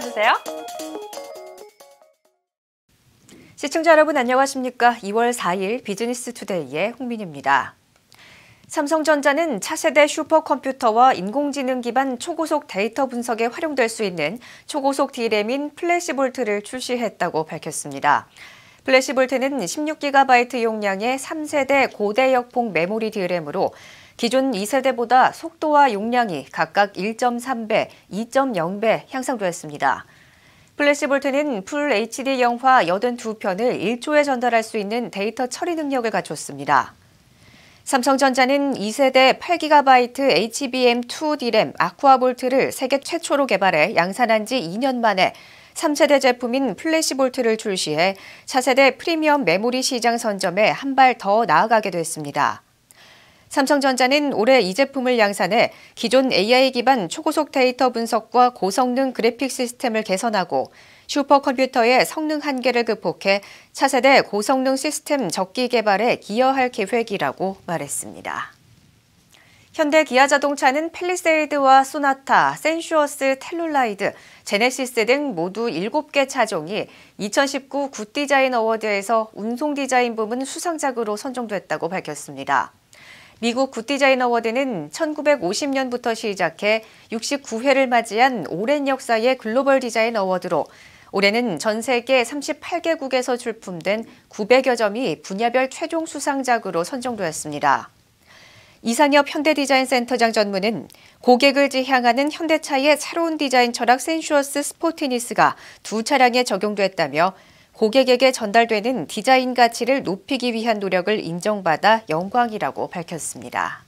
눌러주세요. 시청자 여러분 안녕하십니까. 2월 4일 비즈니스 투데이의 홍민입니다. 삼성전자는 차세대 슈퍼컴퓨터와 인공지능 기반 초고속 데이터 분석에 활용될 수 있는 초고속 D램인 플래시볼트를 출시했다고 밝혔습니다. 플래시볼트는 16GB 용량의 3세대 고대역폭 메모리 D램으로 기존 2세대보다 속도와 용량이 각각 1.3배, 2.0배 향상되었습니다. 플래시볼트는 풀 HD 영화 82편을 1초에 전달할 수 있는 데이터 처리 능력을 갖췄습니다. 삼성전자는 2세대 8GB HBM2 D램 아쿠아볼트를 세계 최초로 개발해 양산한 지 2년 만에 3세대 제품인 플래시볼트를 출시해 차세대 프리미엄 메모리 시장 선점에 한 발 더 나아가게 됐습니다. 삼성전자는 올해 이 제품을 양산해 기존 AI 기반 초고속 데이터 분석과 고성능 그래픽 시스템을 개선하고 슈퍼컴퓨터의 성능 한계를 극복해 차세대 고성능 시스템 적기 개발에 기여할 계획이라고 말했습니다. 현대 기아자동차는 펠리세이드와 소나타, 센슈어스, 텔룰라이드, 제네시스 등 모두 7개 차종이 2019 굿디자인 어워드에서 운송 디자인 부문 수상작으로 선정됐다고 밝혔습니다. 미국 굿디자인 어워드는 1950년부터 시작해 69회를 맞이한 오랜 역사의 글로벌 디자인 어워드로 올해는 전 세계 38개국에서 출품된 900여 점이 분야별 최종 수상작으로 선정되었습니다. 이상엽 현대디자인센터장 전무는 고객을 지향하는 현대차의 새로운 디자인 철학 센슈어스 스포티니스가 두 차량에 적용됐다며 고객에게 전달되는 디자인 가치를 높이기 위한 노력을 인정받아 영광이라고 밝혔습니다.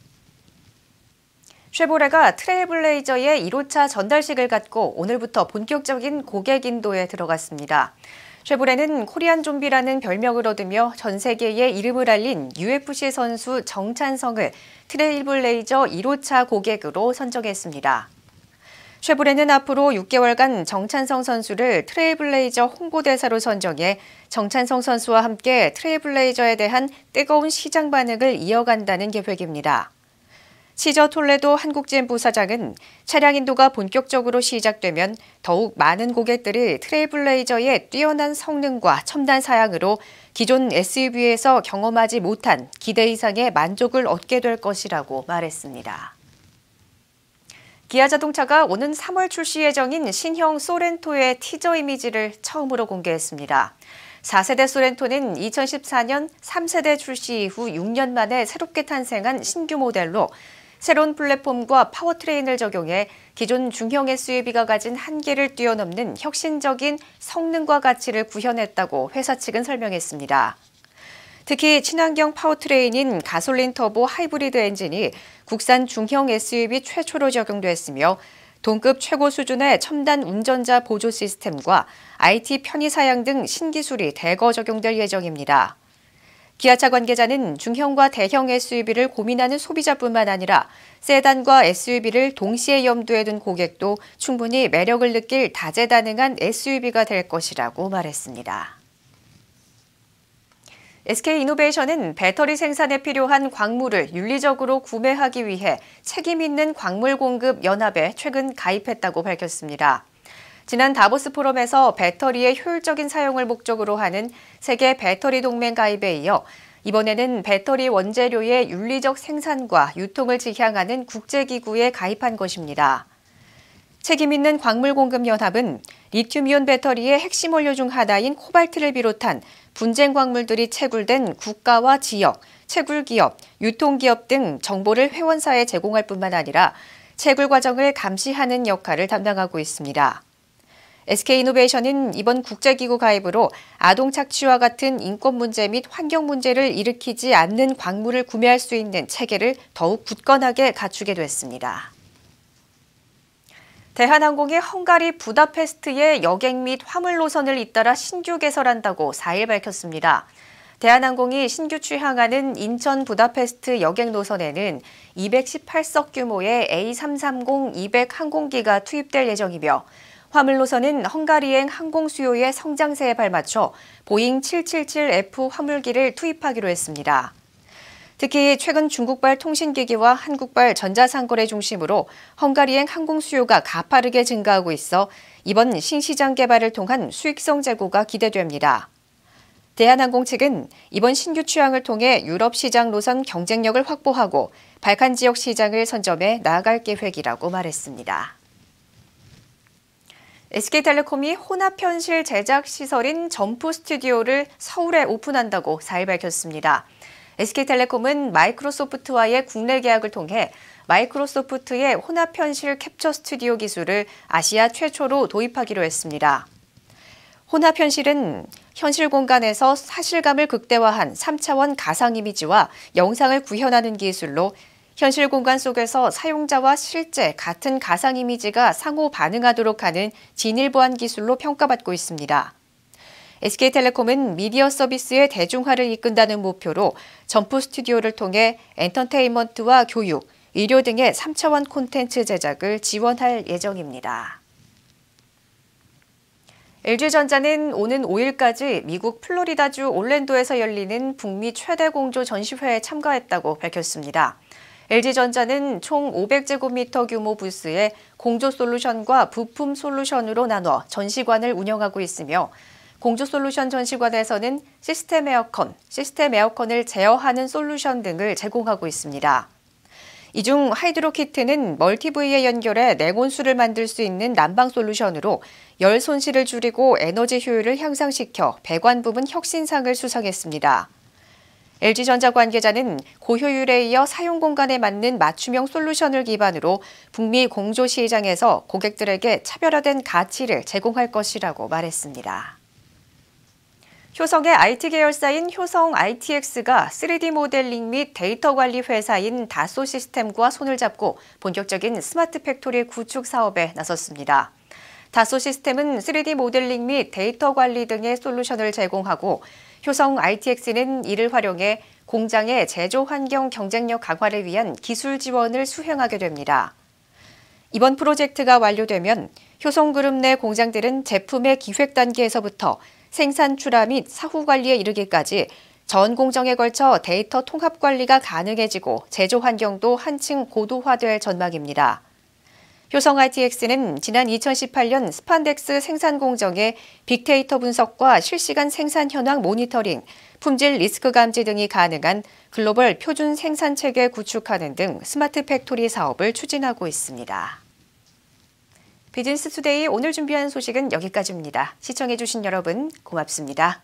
쉐보레가 트레이블레이저의 1호차 전달식을 갖고 오늘부터 본격적인 고객 인도에 들어갔습니다. 쉐보레는 코리안 좀비라는 별명을 얻으며 전 세계에 이름을 알린 UFC 선수 정찬성을 트레이블레이저 1호차 고객으로 선정했습니다. 쉐보레는 앞으로 6개월간 정찬성 선수를 트레이블레이저 홍보대사로 선정해 정찬성 선수와 함께 트레이블레이저에 대한 뜨거운 시장 반응을 이어간다는 계획입니다. 시저 톨레도 한국젠 부사장은 차량 인도가 본격적으로 시작되면 더욱 많은 고객들이 트레이블레이저의 뛰어난 성능과 첨단 사양으로 기존 SUV에서 경험하지 못한 기대 이상의 만족을 얻게 될 것이라고 말했습니다. 기아 자동차가 오는 3월 출시 예정인 신형 소렌토의 티저 이미지를 처음으로 공개했습니다. 4세대 소렌토는 2014년 3세대 출시 이후 6년 만에 새롭게 탄생한 신규 모델로 새로운 플랫폼과 파워트레인을 적용해 기존 중형 SUV가 가진 한계를 뛰어넘는 혁신적인 성능과 가치를 구현했다고 회사 측은 설명했습니다. 특히 친환경 파워트레인인 가솔린 터보 하이브리드 엔진이 국산 중형 SUV 최초로 적용됐으며 동급 최고 수준의 첨단 운전자 보조 시스템과 IT 편의 사양 등 신기술이 대거 적용될 예정입니다. 기아차 관계자는 중형과 대형 SUV를 고민하는 소비자뿐만 아니라 세단과 SUV를 동시에 염두에 둔 고객도 충분히 매력을 느낄 다재다능한 SUV가 될 것이라고 말했습니다. SK이노베이션은 배터리 생산에 필요한 광물을 윤리적으로 구매하기 위해 책임 있는 광물 공급 연합에 최근 가입했다고 밝혔습니다. 지난 다보스 포럼에서 배터리의 효율적인 사용을 목적으로 하는 세계 배터리 동맹 가입에 이어 이번에는 배터리 원재료의 윤리적 생산과 유통을 지향하는 국제기구에 가입한 것입니다. 책임있는 광물공급연합은 리튬이온 배터리의 핵심 원료 중 하나인 코발트를 비롯한 분쟁 광물들이 채굴된 국가와 지역, 채굴기업, 유통기업 등 정보를 회원사에 제공할 뿐만 아니라 채굴 과정을 감시하는 역할을 담당하고 있습니다. SK이노베이션은 이번 국제기구 가입으로 아동 착취와 같은 인권 문제 및 환경 문제를 일으키지 않는 광물을 구매할 수 있는 체계를 더욱 굳건하게 갖추게 됐습니다. 대한항공이 헝가리 부다페스트의 여객 및 화물 노선을 잇따라 신규 개설한다고 4일 밝혔습니다. 대한항공이 신규 취항하는 인천 부다페스트 여객 노선에는 218석 규모의 A330-200 항공기가 투입될 예정이며 화물 노선은 헝가리행 항공 수요의 성장세에 발맞춰 보잉 777F 화물기를 투입하기로 했습니다. 특히 최근 중국발 통신기기와 한국발 전자상거래 중심으로 헝가리행 항공 수요가 가파르게 증가하고 있어 이번 신시장 개발을 통한 수익성 제고가 기대됩니다. 대한항공 측은 이번 신규 취향을 통해 유럽 시장 노선 경쟁력을 확보하고 발칸 지역 시장을 선점해 나아갈 계획이라고 말했습니다. SK텔레콤이 혼합현실 제작 시설인 점프 스튜디오를 서울에 오픈한다고 4일 밝혔습니다. SK텔레콤은 마이크로소프트와의 국내 계약을 통해 마이크로소프트의 혼합현실 캡처 스튜디오 기술을 아시아 최초로 도입하기로 했습니다. 혼합현실은 현실 공간에서 사실감을 극대화한 3차원 가상 이미지와 영상을 구현하는 기술로 현실 공간 속에서 사용자와 실제 같은 가상 이미지가 상호 반응하도록 하는 진일보한 기술로 평가받고 있습니다. SK텔레콤은 미디어 서비스의 대중화를 이끈다는 목표로 점프 스튜디오를 통해 엔터테인먼트와 교육, 의료 등의 3차원 콘텐츠 제작을 지원할 예정입니다. LG전자는 오는 5일까지 미국 플로리다주 올랜도에서 열리는 북미 최대 공조 전시회에 참가했다고 밝혔습니다. LG전자는 총 500제곱미터 규모 부스에 공조 솔루션과 부품 솔루션으로 나눠 전시관을 운영하고 있으며 공주솔루션 전시관에서는 시스템 에어컨, 시스템 에어컨을 제어하는 솔루션 등을 제공하고 있습니다. 이 중 하이드로 키트는 멀티브이에 연결해 냉온수를 만들 수 있는 난방 솔루션으로 열 손실을 줄이고 에너지 효율을 향상시켜 배관 부분 혁신상을 수상했습니다. LG전자 관계자는 고효율에 이어 사용 공간에 맞는 맞춤형 솔루션을 기반으로 북미 공조 시장에서 고객들에게 차별화된 가치를 제공할 것이라고 말했습니다. 효성의 IT 계열사인 효성 ITX가 3D 모델링 및 데이터 관리 회사인 다소 시스템과 손을 잡고 본격적인 스마트 팩토리 구축 사업에 나섰습니다. 다소 시스템은 3D 모델링 및 데이터 관리 등의 솔루션을 제공하고 효성 ITX는 이를 활용해 공장의 제조 환경 경쟁력 강화를 위한 기술 지원을 수행하게 됩니다. 이번 프로젝트가 완료되면 효성그룹 내 공장들은 제품의 기획 단계에서부터 생산 출하 및 사후 관리에 이르기까지 전 공정에 걸쳐 데이터 통합 관리가 가능해지고 제조 환경도 한층 고도화될 전망입니다. 효성 ITX는 지난 2018년 스판덱스 생산 공정에 빅데이터 분석과 실시간 생산 현황 모니터링, 품질 리스크 감지 등이 가능한 글로벌 표준 생산 체계 구축하는 등 스마트 팩토리 사업을 추진하고 있습니다. 비즈니스 투데이 오늘 준비한 소식은 여기까지입니다. 시청해주신 여러분 고맙습니다.